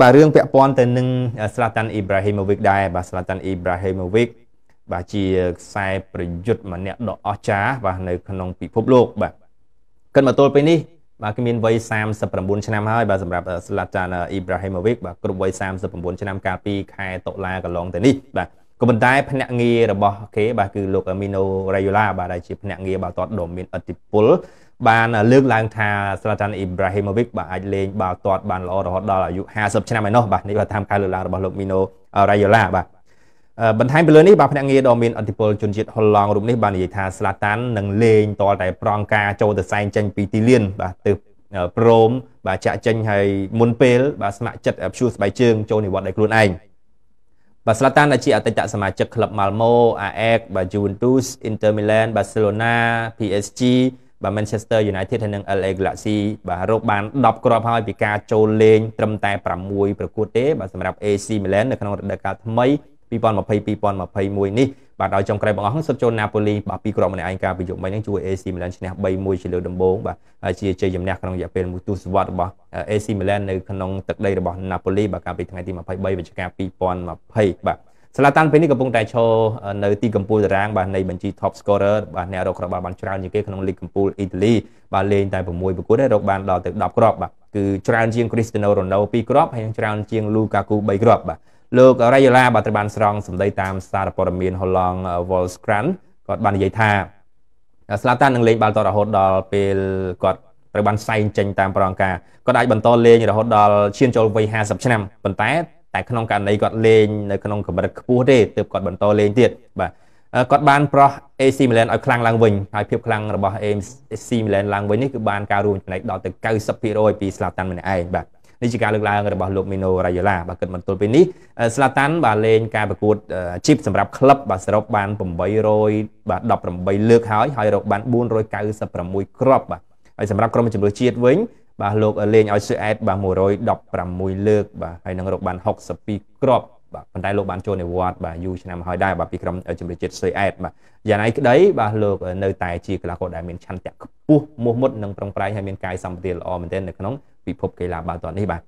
បាទរឿងពាក់ព័ន្ធទៅនឹងស្លាតាន់អ៊ីប្រាហ៊ីម៉ូវិកដែរបាទស្លាតាន់អ៊ីប្រាហ៊ីម៉ូវិកបាទជាខ្សែប្រយុទ្ធម្នាក់ដ៏អស្ចារ្យបាទនៅក្នុងពិភពលោកបាទកិនមកទល់ពេលនេះបាទគឺមានវ័យ39ឆ្នាំហើយបាទសម្រាប់ស្លាតាន់អ៊ីប្រាហ៊ីម៉ូវិកបាទគ្រប់វ័យ39ឆ្នាំកាលពីខែតុលាកន្លងទៅនេះបាទក៏ប៉ុន្តែភ្នាក់ងាររបស់គេបាទគឺលោក Amino Rayola បាទដែលជាភ្នាក់ងារបាល់ទាត់ដ៏មានឥទ្ធិពលបានលើកឡើងថា Zlatan Ibrahimovic បាទអាចលេងបាល់ទាត់បានល្អរហូតដល់អាយុ50ឆ្នាំឯណោះបាទនេះបាទតាមការលើកឡើងរបស់លោក Mino Rayola បាទបន្ថែមពីលើនេះបាទភ្នាក់ងារដ៏មានឥទ្ធិពលជនជាតិហុលឡង់រូបនេះបាន និយាយថា Zlatan នឹងលេងតតែ ប្រងការចូលទៅសែងចេញពីទីលាន បាទទើបព្រមបាទចាក់ចេញហើយមុនពេល បាទស្ម័គ្រចិត្តព្យួរស្បែកជើងចូលនិវត្តន៍ដោយខ្លួនឯង។បាទស្លាតានដែលជាអតីតសមាជិកក្លឹប Malmo AEK បាទ Juventus Inter Milan Barcelona PSG បាទ Manchester United ហើយនិង LA Galaxy បាទរកបាន10គ្រាប់ហើយពីការចូលលេងត្រឹមតែ6ប្រកួតទេបាទសម្រាប់ AC Milan នៅក្នុងរដូវកាលថ្មី2020-2021នេះបាទដោយចុងក្រោយបងអស់សុទ្ធចូលណាប៉ូលីបាទពីរគ្រាប់ម្នាក់ឯងការប្រយុទ្ធមិញហ្នឹងជួយ AC Milan ឈ្នះ3-1ជាលើកដំបូងបាទហើយជាជ័យជំនះក្នុងរយៈពេលមួយទសវត្សរ៍របស់ AC Milan នៅក្នុងទឹកដីរបស់ណាប៉ូលីបាទកាលពីថ្ងៃទី23វិច្ឆិកា2020បាទសាឡាតាន់ពេលនេះកំពុងតែឈរនៅទីកំពូលតារាងបាទនៃបញ្ជី top scorer បាទអ្នករកគ្រាប់បាល់បានច្រើនជាងគេក្នុងលីកកំពូលអ៊ីតាលីបាទលេងតែ6ប្រកួតទេរកបានដល់ទៅ10គ្រាប់បាទគឺច្រើនជាង Cristiano Ronaldo 2គ្រាប់ហើយនិងច្រើនជាង Lukaku 3គ្រាប់បាទលោករ៉ៃយ៉ាឡាបាទត្រូវបានស្រង់សម្ដីតាមសារព័ត៌មានហូឡង់ Volkskrant គាត់បាននិយាយថាស្លាតាននឹងលេងបាល់តរហូតដល់ពេលគាត់ត្រូវបានសែងចេញតាមប្រអង្ការគាត់អាចបន្តលេងរហូតដល់ឈានចូលវ័យ50ឆ្នាំប៉ុន្តែតែក្នុងករណីគាត់លេងនៅក្នុងកម្រិតខ្ពស់ទេទើបគាត់បន្តលេងទៀតបាទគាត់បាន ប្រោះ AC Milan ឲ្យខ្លាំងឡើងវិញហើយភាពខ្លាំងរបស់ AC Milan ឡើងវិញនេះគឺបានការរួមចំណែកដល់ទៅ90%ពី Slatan ម្នាក់ឯងបាទនេះជាការលើកឡើងរបស់លោកមីណូរ៉ាយ៉ូឡាបាទគិតមកទល់ពេលនេះស្លាតាន់បាទលេងការប្រកួតជីបសម្រាប់ក្លឹបបាទសរុបបាន800បាទ18លើក ហើយហើយរកបាន496គ្រាប់បាទហើយសម្រាប់ក្រុមជំនួសជាតិវិញបាទលោកលេងឲ្យស៊ឺអែតបាទ116លើកបាទហើយនឹងរកបាន62គ្រាប់បាទប៉ុន្តែលោកបានចូលនិវត្តន៍បាទយូរឆ្នាំហើយដែរបាទពីក្រុមជំនឿជាតិស៊ុយអែតបាទយ៉ាងណាក្តីបាទលោកនៅតែជាកីឡាករដែលមានឆន្ទៈខ្ពស់មោះមុតនិងប្រឹងប្រែងហើយមានកាយសម្បទាល្អមែនទែននៅក្នុងពិភពកីឡាបាល់ទាត់នេះបាទ